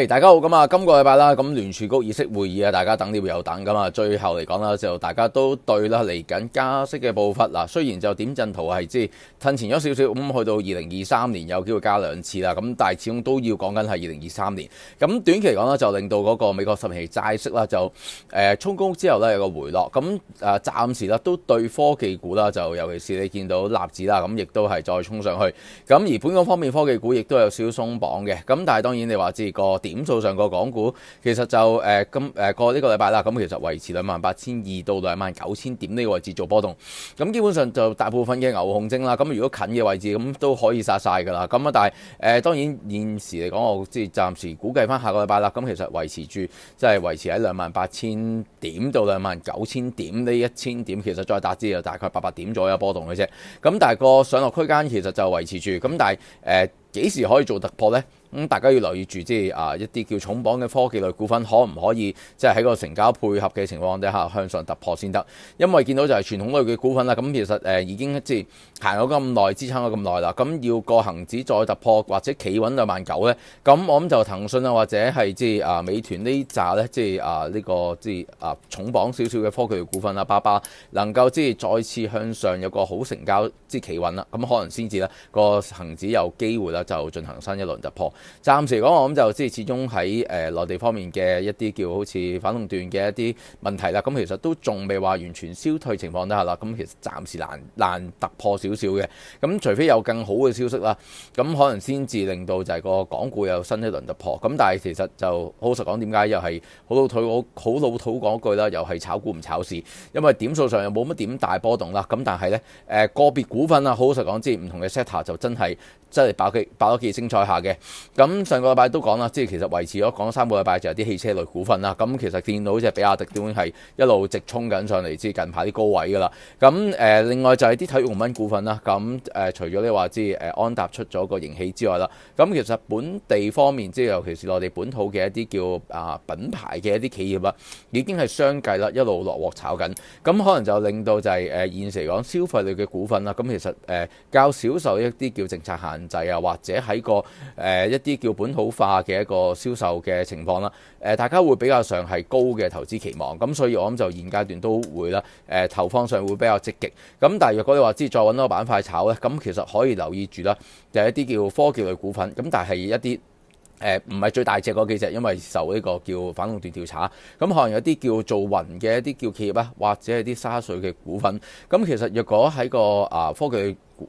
系大家好，咁啊，今个礼拜啦，咁联储局议息会议啊，大家等呢会又等，咁啊，最后嚟讲啦，就大家都对啦，嚟紧加息嘅步伐啦，虽然就点阵图系即系褪前咗少少，咁去到二零二三年有机会加两次啦，咁但系始终都要讲紧系二零二三年。咁短期嚟讲啦，就令到嗰个美国十年期债息啦，就诶冲高之后咧有个回落，咁诶暂时咧都对科技股啦，就尤其是你见到纳指啦，咁亦都系再冲上去，咁而本港方面科技股亦都有少少松绑嘅，咁但系当然你话知个。點數上個港股其實就誒今誒過呢個禮拜啦，咁其實維持兩萬八千二到兩萬九千點呢個位置做波動，咁基本上就大部分嘅牛控精啦。咁如果近嘅位置咁都可以殺晒㗎啦。咁啊，但係誒當然現時嚟講，我即係暫時估計翻下個禮拜啦。咁其實維持住即係維持喺兩萬八千點到兩萬九千點呢一千點，其實再達至就大概八百點左右波動嘅啫。咁但係個上落區間其實就維持住，咁但係誒幾時可以做突破咧？咁大家要留意住，即係啊一啲叫重磅嘅科技類股份，可唔可以即係喺個成交配合嘅情況底下向上突破先得？因為見到就係傳統類嘅股份啦，咁其實誒已經即係行咗咁耐，支撐咗咁耐啦。咁要個恒指再突破或者企穩兩萬九咧，咁我諗就騰訊啊或者係即係啊美團呢扎咧，即係啊呢個即係啊重磅少少嘅科技類股份啊，巴巴能夠即係再次向上有個好成交，即係企穩啦，咁可能先至咧個恒指有機會啦，就進行新一輪突破。暫時講，我咁就即係始終喺誒內地方面嘅一啲叫好似反壟斷嘅一啲問題啦。咁其實都仲未話完全消退情況底下啦。咁其實暫時難難突破少少嘅。咁除非有更好嘅消息啦，咁可能先至令到就係個港股有新一輪突破。咁但係其實就好好實講，點解又係好老土？好老土講句啦，又係炒股唔炒市，因為點數上又冇乜點大波動啦。咁但係呢，誒個別股份啊，好實講，即係唔同嘅 setter 就真係真係爆嘅爆咗幾精彩下嘅。咁上個禮拜都講啦，即係其實維持咗講三個禮拜，就係啲汽車類股份啦。咁其實電腦即係比亞迪點股係一路直衝緊上嚟，之近排啲高位噶啦。咁誒，另外就係啲體育用品股份啦。咁誒，除咗你話之誒安踏出咗個營氣之外啦，咁其實本地方面，即係尤其是內地本土嘅一啲叫啊品牌嘅一啲企業啦，已經係相繼啦一路落鑊炒緊。咁可能就令到就係誒現時講消費類嘅股份啦。咁其實誒較少受一啲叫政策限制啊，或者喺個誒一。啲叫本土化嘅一個銷售嘅情況啦，誒大家會比較上係高嘅投資期望，咁所以我諗就現階段都會啦，誒投放上會比較積極，咁但係若果你話知再揾多個板塊炒咧，咁其實可以留意住啦，就係一啲叫科技類股份，咁但係一啲誒唔係最大隻嗰幾隻，因為受呢個叫反壟斷調查，咁可能有啲叫做雲嘅一啲叫企業啊，或者係啲沙水嘅股份，咁其實若果喺個啊科技股。